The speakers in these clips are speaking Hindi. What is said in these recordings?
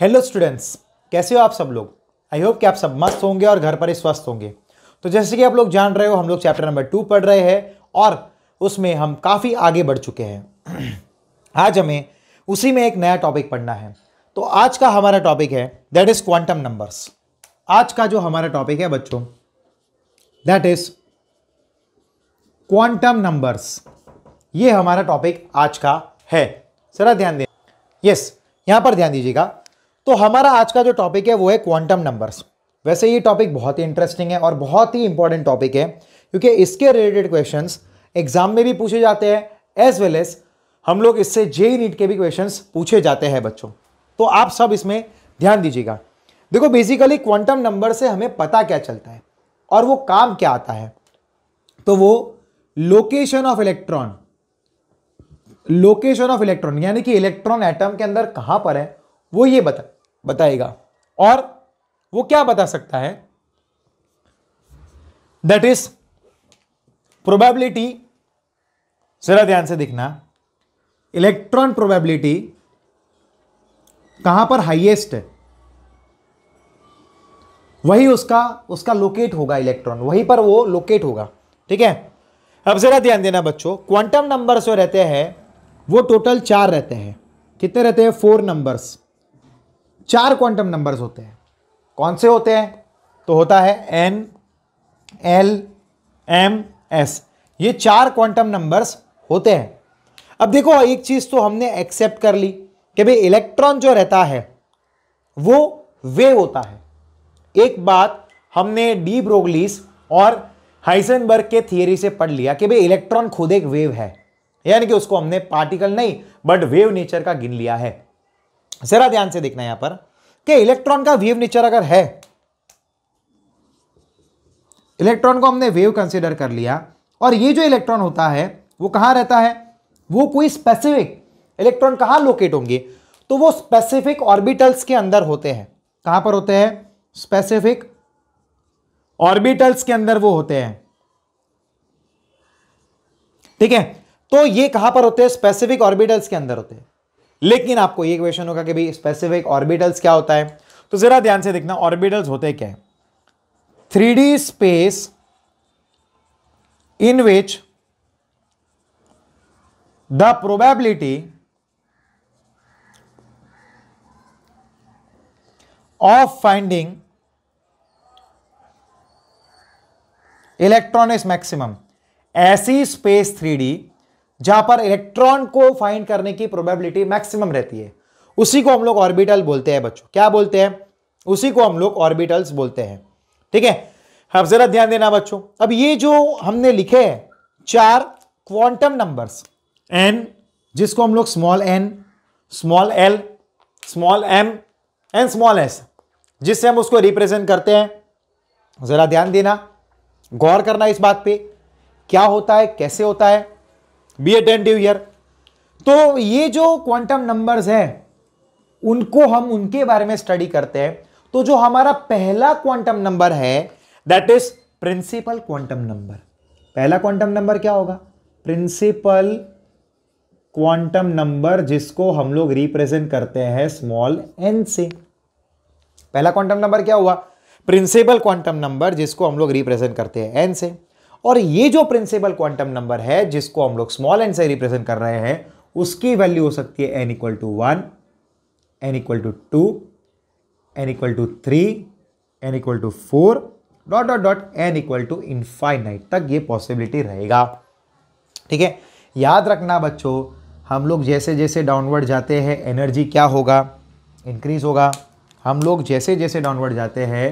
हेलो स्टूडेंट्स कैसे हो आप सब लोग आई होप कि आप सब मस्त होंगे और घर पर ही स्वस्थ होंगे तो जैसे कि आप लोग जान रहे हो हम लोग चैप्टर नंबर टू पढ़ रहे हैं और उसमें हम काफ़ी आगे बढ़ चुके हैं आज हमें उसी में एक नया टॉपिक पढ़ना है तो आज का हमारा टॉपिक है दैट इज़ क्वांटम नंबर्स आज का जो हमारा टॉपिक है बच्चों दैट इज़ क्वांटम नंबर्स ये हमारा टॉपिक आज का है जरा ध्यान दें यस yes, यहाँ पर ध्यान दीजिएगा तो हमारा आज का जो टॉपिक है वो है क्वांटम नंबर्स वैसे ये टॉपिक बहुत ही इंटरेस्टिंग है और बहुत ही इंपॉर्टेंट टॉपिक है क्योंकि इसके रिलेटेड क्वेश्चन एग्जाम में भी पूछे जाते हैं एज वेल एज हम लोग इससे जे नीट के भी क्वेश्चन पूछे जाते हैं बच्चों तो आप सब इसमें ध्यान दीजिएगा देखो बेसिकली क्वांटम नंबर से हमें पता क्या चलता है और वो काम क्या आता है तो वो location of electron location of electron यानी कि इलेक्ट्रॉन एटम के अंदर कहां पर है वो ये बता बताएगा और वो क्या बता सकता है दैट इज प्रोबेबिलिटी जरा ध्यान से देखना इलेक्ट्रॉन प्रोबेबिलिटी कहां पर हाईएस्ट है वही उसका उसका लोकेट होगा इलेक्ट्रॉन वहीं पर वो लोकेट होगा ठीक है अब जरा ध्यान देना बच्चों क्वांटम नंबर्स जो रहते हैं वो टोटल चार रहते हैं कितने रहते हैं फोर नंबर्स चार क्वांटम नंबर्स होते हैं कौन से होते हैं तो होता है एन एल एम एस ये चार क्वांटम नंबर्स होते हैं अब देखो एक चीज़ तो हमने एक्सेप्ट कर ली कि भाई इलेक्ट्रॉन जो रहता है वो वेव होता है एक बात हमने डी ब्रोगलीस और हाइजनबर्ग के थियोरी से पढ़ लिया कि भाई इलेक्ट्रॉन खुद एक वेव है यानी कि उसको हमने पार्टिकल नहीं बट वेव नेचर का गिन लिया है जरा ध्यान से देखना यहां पर कि इलेक्ट्रॉन का वेव नेचर अगर है इलेक्ट्रॉन को हमने वेव कंसिडर कर लिया और ये जो इलेक्ट्रॉन होता है वो कहां रहता है वो कोई स्पेसिफिक इलेक्ट्रॉन कहां लोकेट होंगे तो वो स्पेसिफिक ऑर्बिटल्स के अंदर होते हैं कहां पर होते हैं स्पेसिफिक ऑर्बिटल्स के अंदर वो होते हैं ठीक है तो ये कहां पर होते हैं स्पेसिफिक ऑर्बिटल्स के अंदर होते हैं लेकिन आपको ये क्वेश्चन होगा कि भाई स्पेसिफिक ऑर्बिटल्स क्या होता है तो ज़रा ध्यान से देखना ऑर्बिटल्स होते क्या है three space in which the probability of finding electronics maximum ऐसी स्पेस थ्री डी जहां पर इलेक्ट्रॉन को फाइंड करने की प्रोबेबिलिटी मैक्सिमम रहती है उसी को हम लोग ऑर्बिटल बोलते हैं बच्चों क्या बोलते हैं उसी को हम लोग ऑर्बिटल्स बोलते हैं ठीक है अब जरा ध्यान देना बच्चों अब ये जो हमने लिखे हैं चार क्वांटम नंबर्स एन जिसको हम लोग small N small L small M and small S जिससे हम उसको रिप्रेजेंट करते हैं जरा ध्यान देना गौर करना इस बात पे क्या होता है कैसे होता है बी अटेंटिव हियर तो ये जो क्वांटम नंबर्स हैं उनको हम उनके बारे में स्टडी करते हैं तो जो हमारा पहला क्वांटम नंबर है that is principal quantum number पहला क्वांटम नंबर क्या होगा प्रिंसिपल क्वांटम नंबर जिसको हम लोग रिप्रेजेंट करते हैं स्मॉल एन से पहला क्वांटम नंबर क्या हुआ प्रिंसिपल क्वांटम नंबर जिसको हम लोग रिप्रेजेंट करते हैं एन से और ये जो प्रिंसिपल क्वांटम नंबर है जिसको हम लोग स्मॉल एन से रिप्रेजेंट कर रहे हैं उसकी वैल्यू हो सकती है N equal to one N equal to two N equal to three N equal to four dot dot dot N equal to infinite तक ये पॉसिबिलिटी रहेगा ठीक है याद रखना बच्चों हम लोग जैसे जैसे डाउनवर्ड जाते हैं एनर्जी क्या होगा इंक्रीज होगा हम लोग जैसे जैसे डाउनवर्ड जाते हैं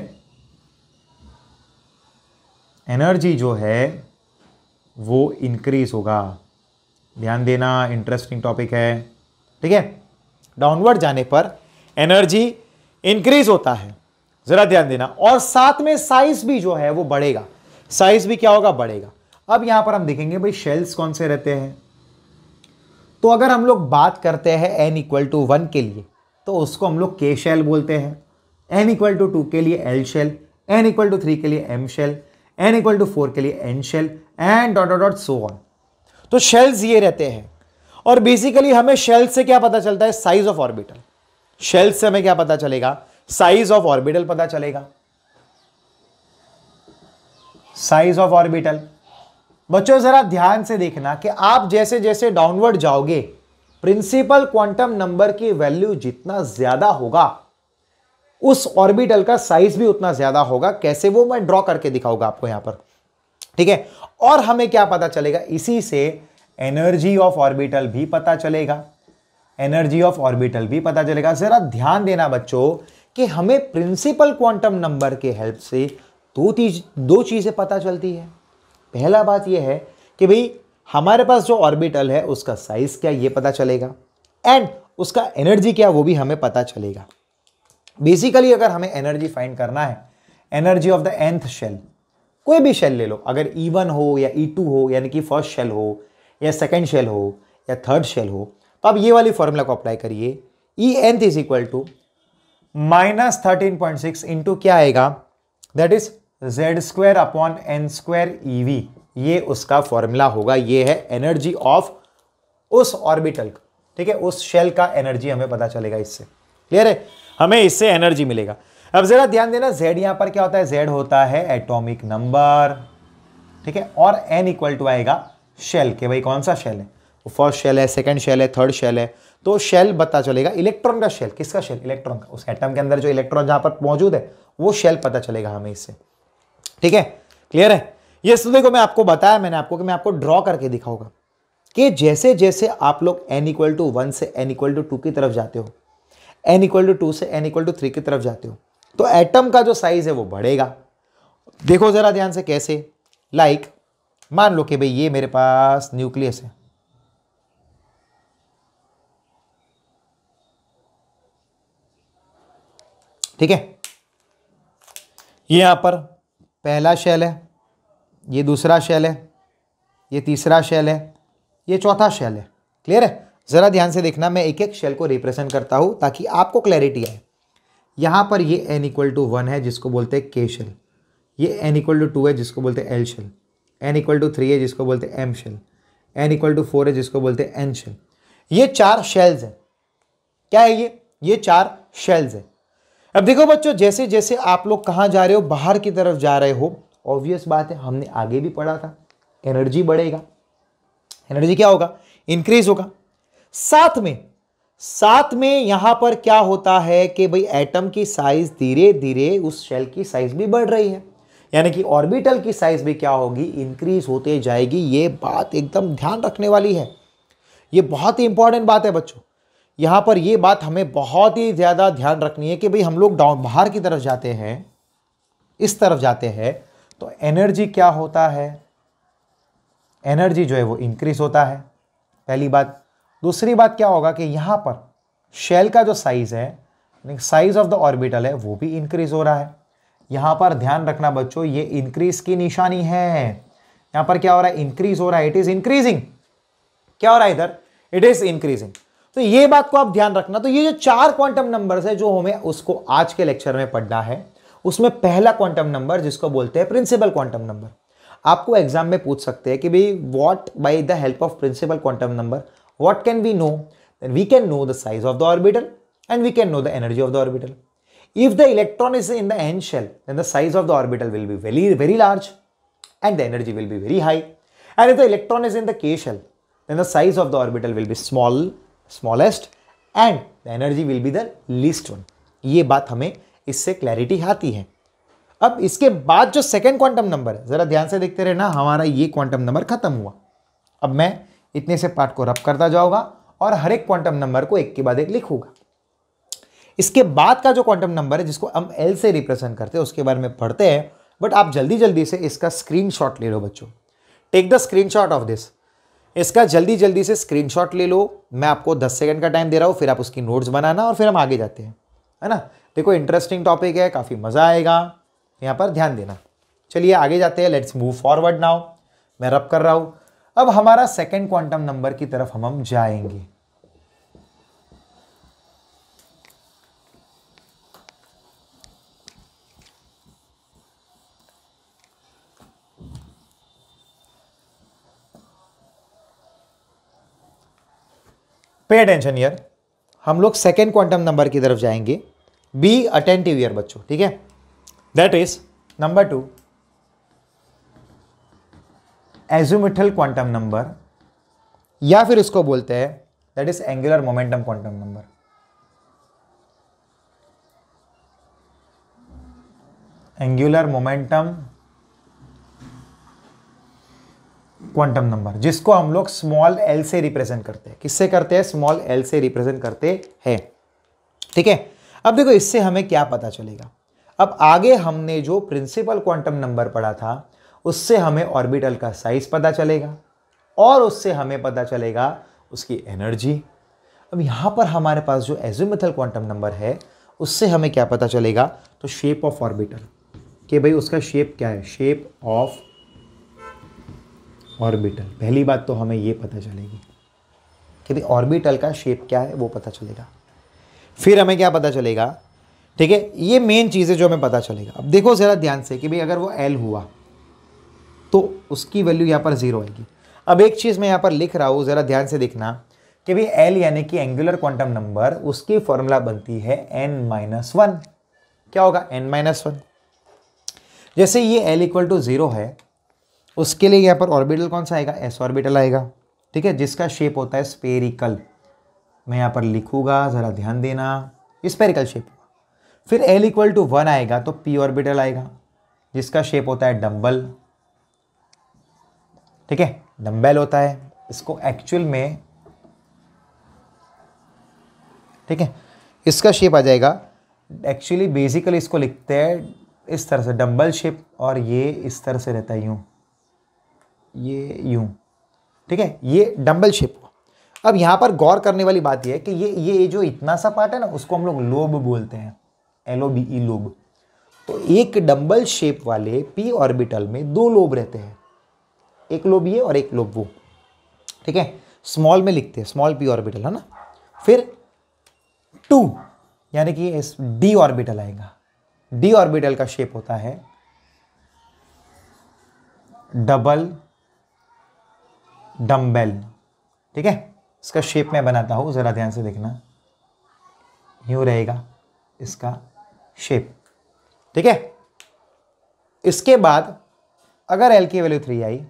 एनर्जी जो है वो इंक्रीज होगा ध्यान देना इंटरेस्टिंग टॉपिक है ठीक है डाउनवर्ड जाने पर एनर्जी इंक्रीज होता है ज़रा ध्यान देना और साथ में साइज भी जो है वो बढ़ेगा साइज भी क्या होगा बढ़ेगा अब यहां पर हम देखेंगे भाई शेल्स कौन से रहते हैं तो अगर हम लोग बात करते हैं एन इक्वल टू वन के लिए तो उसको हम लोग के शेल बोलते हैं एन इक्वल टू टू के लिए L shell N equal to three के लिए M shell N equal to four के लिए N shell and dot dot dot so on तो शेल्स ये रहते हैं और बेसिकली हमें शेल्स से क्या पता चलता है साइज ऑफ ऑर्बिटल शेल्स से हमें क्या पता चलेगा साइज ऑफ ऑर्बिटल पता चलेगा साइज ऑफ ऑर्बिटल बच्चों जरा ध्यान से देखना कि आप जैसे जैसे डाउनवर्ड जाओगे प्रिंसिपल क्वांटम नंबर की वैल्यू जितना ज्यादा होगा उस ऑर्बिटल का साइज भी उतना ज्यादा होगा कैसे वो मैं ड्रॉ करके दिखाऊंगा आपको यहां पर ठीक है और हमें क्या पता चलेगा इसी से एनर्जी ऑफ ऑर्बिटल भी पता चलेगा एनर्जी ऑफ ऑर्बिटल भी पता चलेगा जरा ध्यान देना बच्चों कि हमें प्रिंसिपल क्वांटम नंबर के हेल्प से दो चीज दो चीज़ें पता चलती है पहला बात यह है कि भाई हमारे पास जो ऑर्बिटल है उसका साइज क्या ये पता चलेगा एंड उसका एनर्जी क्या वो भी हमें पता चलेगा बेसिकली अगर हमें एनर्जी फाइंड करना है energy of the nth shell कोई भी शेल ले लो अगर ई e वन हो या ई e टू हो यानी कि फर्स्ट शेल हो या सेकेंड शेल हो या थर्ड शेल हो तो आप ये वाली फॉर्मूला को अप्लाई करिए E nth is equal to minus thirteen point six into क्या आएगा that is Z square upon N square E V ये उसका फॉर्मूला होगा ये है एनर्जी ऑफ उस ऑर्बिटल ठीक है उस शेल का एनर्जी हमें पता चलेगा इससे क्लियर है हमें इससे एनर्जी मिलेगा अब जरा ध्यान देना जेड यहां पर क्या होता है जेड होता है एटॉमिक नंबर ठीक है और एन इक्वल टू आएगा शेल के भाई कौन सा शेल है फर्स्ट शेल है सेकंड शेल है थर्ड शेल है तो शेल पता चलेगा इलेक्ट्रॉन का शेल किसका शेल इलेक्ट्रॉन का उस एटम के अंदर जो इलेक्ट्रॉन जहां पर मौजूद है वो शेल पता चलेगा हमें इससे ठीक है क्लियर है ये स्टूडेंट मैं आपको बताया मैंने आपको कि मैं आपको ड्रॉ करके दिखाऊंगा कि जैसे जैसे आप लोग एन इक्वल टू वन से एन इक्वल टू टू की तरफ जाते हो एन इक्वल टू टू से एन इक्वल टू थ्री की तरफ जाते हो तो एटम का जो साइज है वो बढ़ेगा देखो ज़रा ध्यान से कैसे लाइक like, मान लो कि भाई ये मेरे पास न्यूक्लियस है ठीक है ये यहां पर पहला शेल है ये दूसरा शेल है ये तीसरा शेल है ये चौथा शेल है क्लियर है ज़रा ध्यान से देखना मैं एक एक शेल को रिप्रेजेंट करता हूँ ताकि आपको क्लैरिटी आए यहाँ पर ये एन इक्वल टू वन है जिसको बोलते हैं के शेल ये एन इक्वल टू टू है जिसको बोलते हैं L shell N equal to three है जिसको बोलते हैं M shell N equal to four है जिसको बोलते हैं एन शेल ये चार शेल्स हैं क्या है ये ये चार शेल्स हैं अब देखो बच्चों जैसे जैसे आप लोग कहाँ जा रहे हो बाहर की तरफ जा रहे हो ऑब्वियस बात है हमने आगे भी पढ़ा था एनर्जी बढ़ेगा एनर्जी क्या होगा इंक्रीज होगा साथ में साथ में यहां पर क्या होता है कि भाई एटम की साइज धीरे धीरे उस शेल की साइज भी बढ़ रही है यानी कि ऑर्बिटल की साइज भी क्या होगी इंक्रीज होते जाएगी ये बात एकदम ध्यान रखने वाली है ये बहुत ही इंपॉर्टेंट बात है बच्चों यहां पर ये बात हमें बहुत ही ज़्यादा ध्यान रखनी है कि भाई हम लोग डाउन बाहर की तरफ जाते हैं इस तरफ जाते हैं तो एनर्जी क्या होता है एनर्जी जो है वो इंक्रीज होता है पहली बात दूसरी बात क्या होगा कि यहां पर शेल का जो साइज़ है साइज ऑफ द ऑर्बिटल है वो भी इंक्रीज हो रहा है यहां पर ध्यान रखना बच्चों ये इंक्रीज की निशानी है यहां पर क्या हो रहा है इंक्रीज हो रहा है इट इज़ इंक्रीजिंग क्या हो रहा है इधर इट इज़ इंक्रीजिंग तो ये बात को आप ध्यान रखना तो ये जो चार क्वांटम नंबर्स है जो हमें उसको आज के लेक्चर में पढ़ना है उसमें पहला क्वांटम नंबर जिसको बोलते हैं प्रिंसिपल क्वांटम नंबर आपको एग्जाम में पूछ सकते हैं कि भाई what by the help of principal quantum number What can we know? Then we can know the size of the orbital and we can know the energy of the orbital. If the electron is in the n shell, then the size of the orbital will be very, very large and the energy will be very high. And if the electron is in the k shell, then the size of the orbital will be small, smallest and the energy will be the least one ye baat hame isse clarity aati hai अब इसके बाद जो सेकेंड क्वांटम नंबर है ज़रा ध्यान से देखते रहना हमारा ये क्वांटम नंबर खत्म हुआ अब मैं इतने से पार्ट को रब करता जाओगा और हर एक क्वांटम नंबर को एक के बाद एक लिखूंगा इसके बाद का जो क्वांटम नंबर है जिसको हम एल से रिप्रेजेंट करते हैं उसके बारे में पढ़ते हैं बट आप जल्दी जल्दी से इसका स्क्रीनशॉट ले लो बच्चों take the screenshot of this इसका जल्दी जल्दी से स्क्रीनशॉट ले लो मैं आपको 10 सेकंड का टाइम दे रहा हूँ फिर आप उसकी नोट्स बनाना और फिर हम आगे जाते हैं है ना देखो इंटरेस्टिंग टॉपिक है काफ़ी मज़ा आएगा यहाँ पर ध्यान देना चलिए आगे जाते हैं लेट्स मूव फॉरवर्ड नाउ मैं रब कर रहा हूँ अब हमारा सेकेंड क्वांटम नंबर की तरफ हम हम जाएंगे पे अटेंशन ईयर हम लोग सेकेंड क्वांटम नंबर की तरफ जाएंगे बी अटेंटिव ईयर बच्चों ठीक है that is number two azimuthal quantum number या फिर इसको बोलते हैं that is angular momentum quantum number angular momentum quantum number जिसको हम लोग स्मॉल एल से रिप्रेजेंट करते हैं किससे करते हैं स्मॉल एल से रिप्रेजेंट करते हैं ठीक है अब देखो इससे हमें क्या पता चलेगा अब आगे हमने जो प्रिंसिपल क्वांटम नंबर पढ़ा था उससे हमें ऑर्बिटल का साइज पता चलेगा और उससे हमें पता चलेगा उसकी एनर्जी अब यहाँ पर हमारे पास जो एजोमिथल क्वांटम नंबर है उससे हमें क्या पता चलेगा तो शेप ऑफ ऑर्बिटल कि भाई उसका शेप क्या है शेप ऑफ ऑर्बिटल पहली बात तो हमें ये पता चलेगी कि भाई ऑर्बिटल का शेप क्या है वो पता चलेगा फिर हमें क्या पता चलेगा ठीक है ये मेन चीज़ें जो हमें पता चलेगा अब देखो ज़रा ध्यान से कि भाई अगर वो एल हुआ तो उसकी वैल्यू यहाँ पर ज़ीरो आएगी अब एक चीज़ मैं यहाँ पर लिख रहा हूँ ज़रा ध्यान से देखना कि भाई एल यानी कि एंगुलर क्वांटम नंबर उसकी फॉर्मूला बनती है एन माइनस वन क्या होगा एन माइनस वन जैसे ये एल इक्वल टू ज़ीरो है उसके लिए यहाँ पर ऑर्बिटल कौन सा आएगा एस ऑर्बिटल आएगा ठीक है जिसका शेप होता है स्पेरिकल मैं यहाँ पर लिखूंगा ज़रा ध्यान देना स्पेरिकल शेप फिर एल इक्वल टू वन आएगा तो पी ऑर्बिटल आएगा जिसका शेप होता है डम्बल ठीक है डम्बेल होता है इसको एक्चुअल में ठीक है इसका शेप आ जाएगा एक्चुअली बेसिकली इसको लिखते हैं इस तरह से डम्बल शेप और ये इस तरह से रहता है यूं ये यूं ठीक है ये डम्बल शेप अब यहाँ पर गौर करने वाली बात यह है कि ये ये जो इतना सा पार्ट है ना उसको हम लोग लोब बोलते हैं L O B E lobe तो एक डम्बल शेप वाले पी ऑर्बिटल में दो लोब रहते हैं एक लोब ये और एक लोब वो ठीक है स्मॉल में लिखते हैं स्मॉल पी ऑर्बिटल है ना फिर टू यानी कि इस डी ऑर्बिटल आएगा डी ऑर्बिटल का शेप होता है डबल डम्बेल ठीक है इसका शेप मैं बनाता हूँ ज़रा ध्यान से देखना यूँ रहेगा इसका शेप ठीक है इसके बाद अगर एल की वैल्यू थ्री आई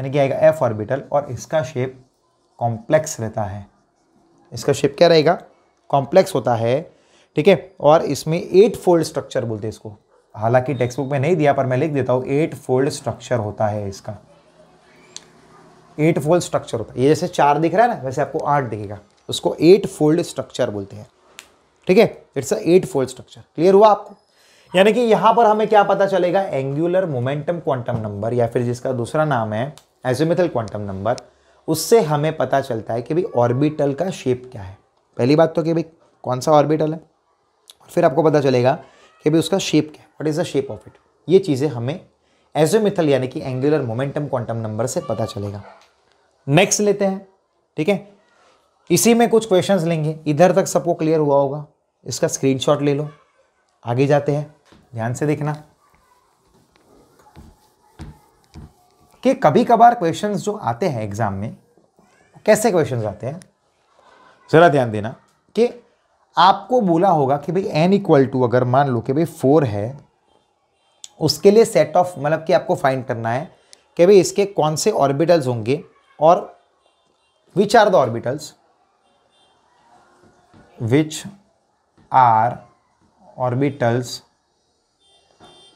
यानी कि आएगा एफ ऑर्बिटल और इसका शेप कॉम्प्लेक्स रहता है इसका शेप क्या रहेगा कॉम्प्लेक्स होता है ठीक है और इसमें एट फोल्ड स्ट्रक्चर बोलते हैं इसको हालांकि टेक्स्ट बुक में नहीं दिया पर मैं लिख देता हूँ एट फोल्ड स्ट्रक्चर होता है इसका एट फोल्ड स्ट्रक्चर होता है ये जैसे चार दिख रहा है ना वैसे आपको आठ दिखेगा उसको एट फोल्ड स्ट्रक्चर बोलते हैं ठीक है it's a eight fold structure clear हुआ आपको यानी कि यहाँ पर हमें क्या पता चलेगा एंगुलर मोमेंटम क्वांटम नंबर या फिर जिसका दूसरा नाम है एजोमेथल क्वांटम नंबर उससे हमें पता चलता है कि भाई ऑर्बिटल का शेप क्या है पहली बात तो कि भाई कौन सा ऑर्बिटल है और फिर आपको पता चलेगा कि भाई उसका शेप क्या है what is the shape of it ये चीज़ें हमें एजोमिथल यानी कि एंगुलर मोमेंटम क्वांटम नंबर से पता चलेगा नेक्स्ट लेते हैं ठीक है इसी में कुछ क्वेश्चंस लेंगे इधर तक सबको क्लियर हुआ होगा इसका स्क्रीनशॉट ले लो आगे जाते हैं ध्यान से देखना कि कभी कभार क्वेश्चन जो आते हैं एग्ज़ाम में कैसे क्वेश्चन आते हैं ज़रा ध्यान देना कि आपको बोला होगा कि भाई एन इक्वल टू अगर मान लो कि भाई फोर है उसके लिए सेट ऑफ मतलब कि आपको फाइंड करना है कि भाई इसके कौन से ऑर्बिटल्स होंगे और which are the orbitals which are orbitals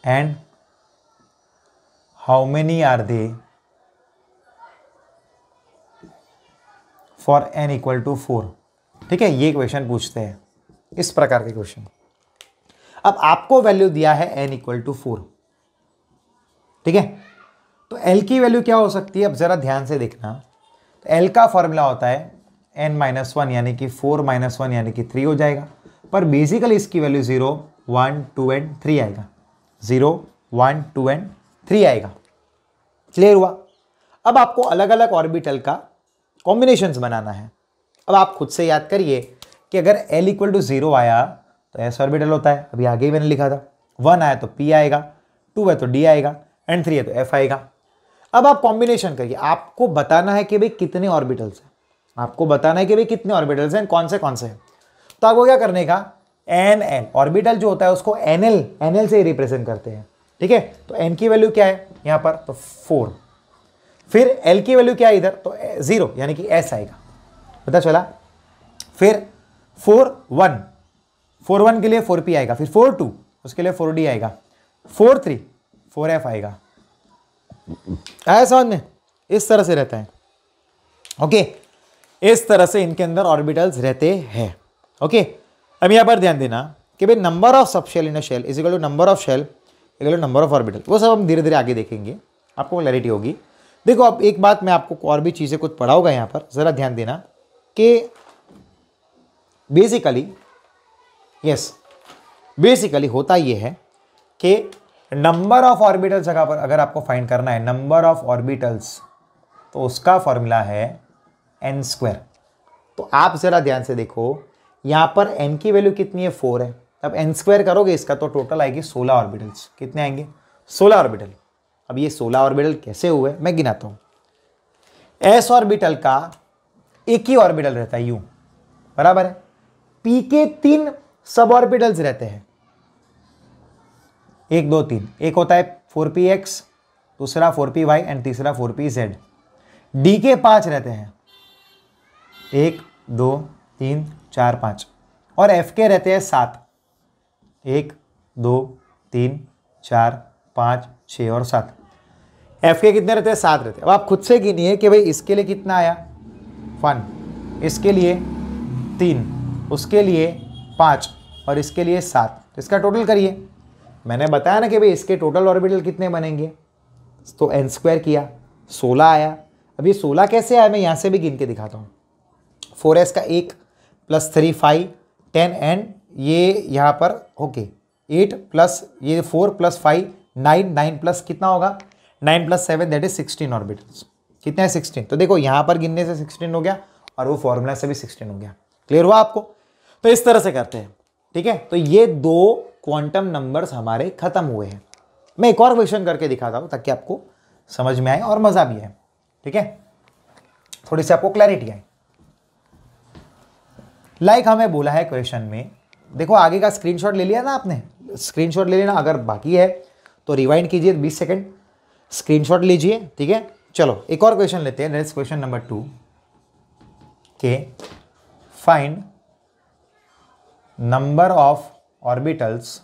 and how many are they for N equal to four ठीक है ये क्वेश्चन पूछते हैं इस प्रकार के क्वेश्चन अब आपको वैल्यू दिया है एन इक्वल टू फोर ठीक है तो एल की वैल्यू क्या हो सकती है अब ज़रा ध्यान से देखना तो एल का फॉर्मूला होता है एन माइनस वन यानी कि फोर माइनस वन यानी कि थ्री हो जाएगा पर बेसिकली इसकी value zero one two and three आएगा zero one two and three आएगा क्लियर हुआ अब आपको अलग अलग ऑर्बिटल का कॉम्बिनेशंस बनाना है अब आप खुद से याद करिए कि अगर एल इक्वल टू ज़ीरो आया तो एस ऑर्बिटल होता है अभी आगे ही मैंने लिखा था वन आया तो पी आएगा टू है तो डी आएगा एंड थ्री है तो एफ आएगा अब आप कॉम्बिनेशन करिए आपको बताना है कि भाई कितने ऑर्बिटल्स हैं आपको बताना है कि भाई कितने ऑर्बिटल्स हैं कौन से कौन से हैं तो आपको क्या करने का एन एन ऑर्बिटल जो होता है उसको एन एल एन एल से रिप्रेजेंट करते हैं ठीक है तो एन की वैल्यू क्या है यहां पर तो फोर फिर एल की वैल्यू क्या है इधर तो ज़ीरो यानी कि एस आएगा पता चला फिर फोर वन फोर वन के लिए फोर पी आएगा फिर फोर टू उसके लिए फोर डी आएगा फोर थ्री फोर एफ आएगा आया समझ में इस तरह से रहता है ओके इस तरह से इनके अंदर ऑर्बिटल्स रहते हैं ओके अब यहां पर ध्यान देना कि भाई number of subshell in a shell is equal to number of shell eleven number of orbital वो सब हम धीरे धीरे आगे देखेंगे आपको क्लैरिटी होगी देखो अब एक बात मैं आपको और भी चीज़ें कुछ पढ़ाऊंगा यहाँ पर ज़रा ध्यान देना कि बेसिकली यस बेसिकली होता ये है कि नंबर ऑफ ऑर्बिटल्स जगह पर अगर आपको फाइंड करना है नंबर ऑफ ऑर्बिटल्स तो उसका फॉर्मूला है एन स्क्वायर तो आप ज़रा ध्यान से देखो यहाँ पर एन की वैल्यू कितनी है फोर है तब एन स्क्वायर करोगे इसका तो टोटल आएगी सोलह ऑर्बिटल्स कितने आएंगे सोलह ऑर्बिटल अब ये सोलह ऑर्बिटल कैसे हुए मैं गिनाता हूँ एस ऑर्बिटल का एक ही ऑर्बिटल रहता है यू बराबर है पी के तीन सब ऑर्बिटल्स रहते हैं एक दो तीन एक होता है फोर पी एक्स दूसरा फोर पी वाई एंड तीसरा फोर पी जेड डी के पांच रहते हैं एक दो तीन चार पांच और एफ के रहते हैं सात एक दो तीन चार पाँच छः और सात एफ के कितने रहते हैं सात रहते हैं अब आप खुद से गिनिए कि भाई इसके लिए कितना आया वन इसके लिए तीन उसके लिए पाँच और इसके लिए सात तो इसका टोटल करिए मैंने बताया ना कि भाई इसके टोटल ऑर्बिटल कितने बनेंगे तो एन स्क्वायर किया सोलह आया अभी सोलह कैसे आया मैं यहाँ से भी गिन के दिखाता हूँ फोर एस का एक plus three five ten and ये यहाँ पर ओके एट प्लस ये four plus five nine nine plus कितना होगा nine plus seven that is sixteen orbitals कितना है सिक्सटीन तो देखो यहाँ पर गिनने से सिक्सटीन हो गया और वो फॉर्मूला से भी सिक्सटीन हो गया क्लियर हुआ आपको तो इस तरह से करते हैं ठीक है तो ये दो क्वांटम नंबर्स हमारे खत्म हुए हैं मैं एक और क्वेश्चन करके दिखाता हूँ ताकि आपको समझ में आए और मज़ा भी आए ठीक है थोड़ी सी आपको क्लैरिटी आए लाइक like हमें बोला है क्वेश्चन में देखो आगे का स्क्रीनशॉट ले लिया ना आपने स्क्रीनशॉट ले लेना अगर बाकी है तो रिवाइंड कीजिए बीस सेकेंड स्क्रीनशॉट लीजिए ठीक है चलो एक और क्वेश्चन लेते हैं नेक्स्ट क्वेश्चन नंबर टू के find number of orbitals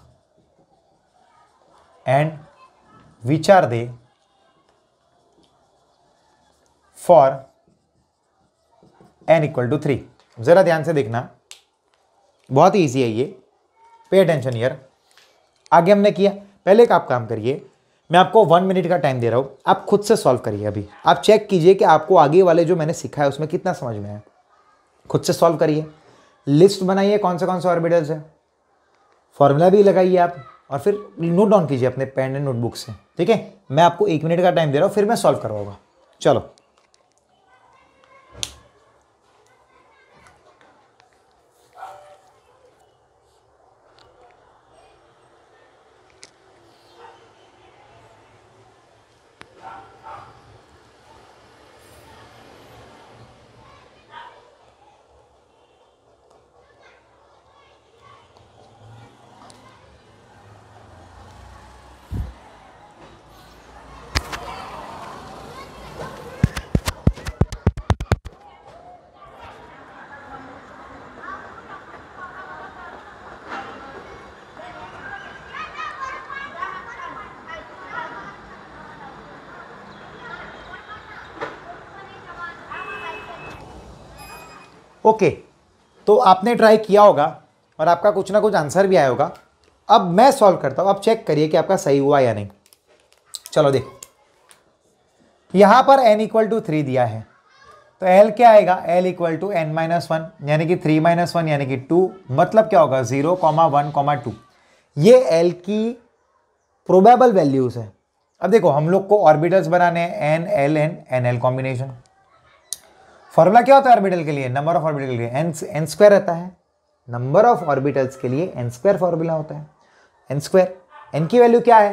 and which are they for N equal to three ज़रा ध्यान से देखना बहुत ही ईजी है ये पे अटेंशन यार आगे हमने किया पहले एक आप काम करिए मैं आपको वन मिनट का टाइम दे रहा हूँ आप खुद से सॉल्व करिए अभी आप चेक कीजिए कि आपको आगे वाले जो मैंने सीखा है उसमें कितना समझ में है खुद से सॉल्व करिए लिस्ट बनाइए कौन से कौन से ऑर्बिटल्स हैं फॉर्मूला भी लगाइए आप और फिर नोट डाउन कीजिए अपने पेन एंड नोटबुक से ठीक है मैं आपको एक मिनट का टाइम दे रहा हूँ फिर मैं सॉल्व करवाऊंगा चलो ओके तो आपने ट्राई किया होगा और आपका कुछ ना कुछ आंसर भी आया होगा अब मैं सॉल्व करता हूँ अब चेक करिए कि आपका सही हुआ या नहीं चलो देख यहाँ पर एन इक्वल टू थ्री दिया है तो एल क्या आएगा L equal to N minus one यानी कि थ्री माइनस वन यानी कि टू मतलब क्या होगा zero comma one comma two ये एल की प्रोबेबल वैल्यूज़ है अब देखो हम लोग को ऑर्बिटल्स बनाने हैं N L N N L combination formula क्या होता है ऑर्बिटल के लिए नंबर ऑफ ऑर्बिटल के लिए एन एन स्क्वायर रहता है नंबर ऑफ ऑर्बिटल्स के लिए एन स्क्वायर फॉर्मूला होता है एन स्क्वायर एन की वैल्यू क्या है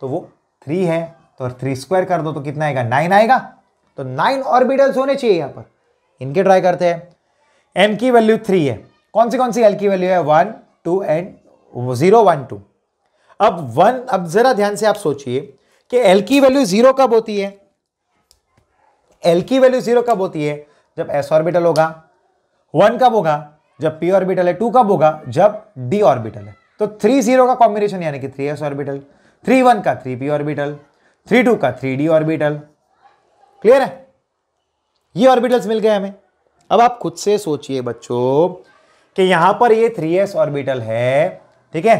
तो वो थ्री है तो और थ्री स्क्वायर कर दो तो कितना आएगा नाइन आएगा तो नाइन ऑर्बिटल्स होने चाहिए यहाँ पर इनके ट्राई करते हैं एन की वैल्यू थ्री है कौन सी कौन सी एल की वैल्यू है one two and zero one two अब वन अब जरा ध्यान से आप सोचिए कि एल की वैल्यू जीरो कब होती है एल की वैल्यू जीरो कब होती है जब एस ऑर्बिटल होगा वन कब होगा जब पी ऑर्बिटल है टू कब होगा जब डी ऑर्बिटल है तो थ्री जीरो का कॉम्बिनेशन यानी कि three S orbital three one का three P orbital three two का थ्री डी ऑर्बिटल क्लियर है ये ऑर्बिटल्स मिल गए हमें अब आप खुद से सोचिए बच्चों कि यहां पर ये थ्री एस ऑर्बिटल है ठीक है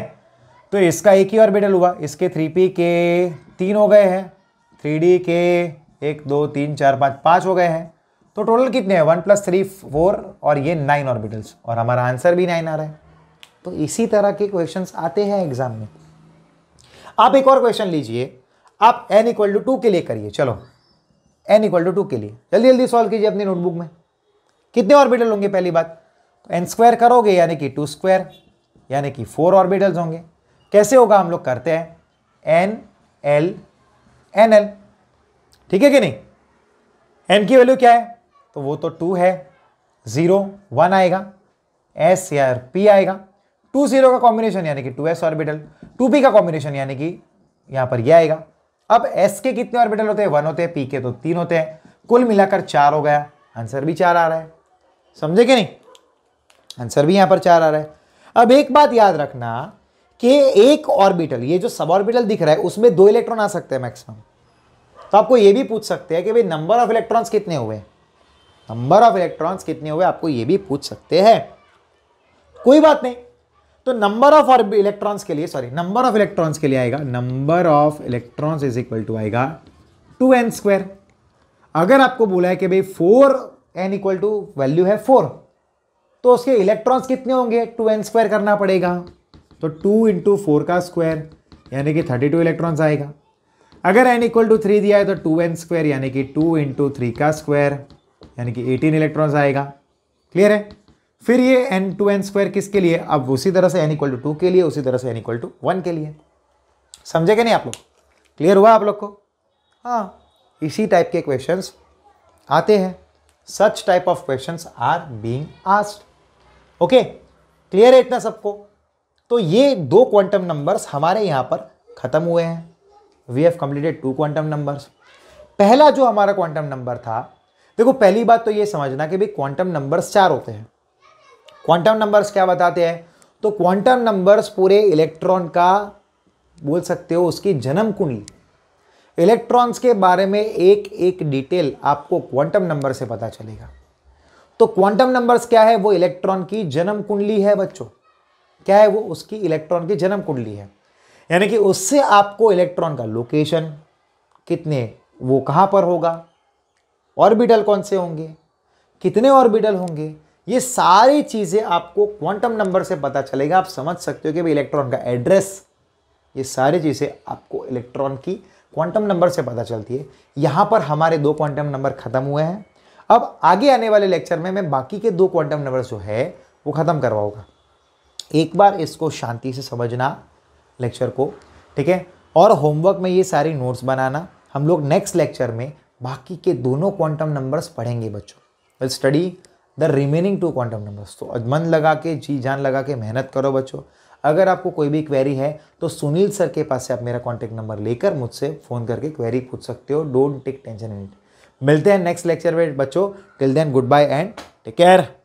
तो इसका एक ही ऑर्बिटल हुआ इसके थ्री पी के तीन हो गए हैं थ्री डी के एक दो तीन चार पाँच पाँच हो गए हैं तो टोटल कितने हैं वन प्लस थ्री फोर और ये नाइन ऑर्बिटल्स और हमारा आंसर भी नाइन आ रहा है तो इसी तरह के क्वेश्चन आते हैं एग्जाम में आप एक और क्वेश्चन लीजिए आप एन इक्वल टू टू के लिए करिए चलो एन इक्वल टू टू के लिए जल्दी जल्दी सॉल्व कीजिए अपनी नोटबुक में कितने ऑर्बिटल होंगे पहली बात तो एन स्क्वायर करोगे यानी कि टू स्क्वायर यानी कि फोर ऑर्बिटल्स होंगे कैसे होगा हम लोग करते हैं एन एल एन एल ठीक है कि नहीं एन की वैल्यू क्या है तो वो तो टू है ज़ीरो वन आएगा एस या पी आएगा टू ज़ीरो का कॉम्बिनेशन यानी कि two S orbital two P का कॉम्बिनेशन यानी कि यहाँ पर यह आएगा अब एस के कितने ऑर्बिटल होते हैं वन होते हैं पी के तो तीन होते हैं कुल मिलाकर चार हो गया आंसर भी चार आ रहा है समझे कि नहीं आंसर भी यहाँ पर चार आ रहा है अब एक बात याद रखना कि एक ऑर्बिटल ये जो सब ऑर्बिटल दिख रहा है उसमें दो इलेक्ट्रॉन आ सकते हैं मैक्सिमम तो आपको ये भी पूछ सकते हैं कि भाई नंबर ऑफ इलेक्ट्रॉन्स कितने हुए नंबर ऑफ इलेक्ट्रॉन्स कितने हुए आपको ये भी पूछ सकते हैं कोई बात नहीं तो नंबर ऑफ इलेक्ट्रॉन्स के लिए सॉरी नंबर ऑफ इलेक्ट्रॉन्स के लिए आएगा number of electrons is equal to आएगा टू एन स्क्वायर अगर आपको बोला है कि भाई four N equal to value है फोर तो उसके इलेक्ट्रॉन्स कितने होंगे टू एन स्क्वायर करना पड़ेगा तो टू इंटू फोर का स्क्वायर यानी कि थर्टी टू इलेक्ट्रॉन्स आएगा अगर एन इक्वल टू थ्री दिया है तो टू एन स्क्वायर यानी कि टू इंटू थ्री का स्क्वायर यानी कि 18 इलेक्ट्रॉन्स आएगा क्लियर है फिर ये एन टू एन स्क्वायर किसके लिए अब उसी तरह से एन इक्वल टू टू के लिए उसी तरह से एन इक्वल टू वन के लिए समझे क्या नहीं आप लोग क्लियर हुआ आप लोग को हाँ इसी टाइप के क्वेश्चन आते हैं such type of question are being asked okay clear है इतना सबको तो ये दो क्वांटम नंबर्स हमारे यहाँ पर ख़त्म हुए हैं we have completed two quantum numbers पहला जो हमारा क्वांटम नंबर था देखो पहली बात तो ये समझना कि भाई क्वांटम नंबर्स चार होते हैं क्वांटम नंबर्स क्या बताते हैं तो क्वांटम नंबर्स पूरे इलेक्ट्रॉन का बोल सकते हो उसकी जन्म कुंडली इलेक्ट्रॉन्स के बारे में एक एक डिटेल आपको क्वांटम नंबर से पता चलेगा तो क्वांटम नंबर्स क्या है वो इलेक्ट्रॉन की जन्म कुंडली है बच्चों क्या है वो उसकी इलेक्ट्रॉन की जन्म कुंडली है यानी कि उससे आपको इलेक्ट्रॉन का लोकेशन कितने वो कहाँ पर होगा ऑर्बिटल कौन से होंगे कितने ऑर्बिटल होंगे ये सारी चीज़ें आपको क्वांटम नंबर से पता चलेगा आप समझ सकते हो कि भाई इलेक्ट्रॉन का एड्रेस ये सारी चीज़ें आपको इलेक्ट्रॉन की क्वांटम नंबर से पता चलती है यहाँ पर हमारे दो क्वांटम नंबर ख़त्म हुए हैं अब आगे आने वाले लेक्चर में मैं बाकी के दो क्वांटम नंबर जो है वो ख़त्म करवाऊंगा एक बार इसको शांति से समझना लेक्चर को ठीक है और होमवर्क में ये सारी नोट्स बनाना हम लोग नेक्स्ट लेक्चर में बाकी के दोनों क्वांटम नंबर्स पढ़ेंगे बच्चों will study the remaining two quantum numbers तो मन लगा के जी जान लगा के मेहनत करो बच्चों अगर आपको कोई भी क्वेरी है तो सुनील सर के पास से आप मेरा कॉन्टैक्ट नंबर लेकर मुझसे फ़ोन करके क्वेरी पूछ सकते हो don't take tension in it मिलते हैं नेक्स्ट लेक्चर में बच्चों till then goodbye and take care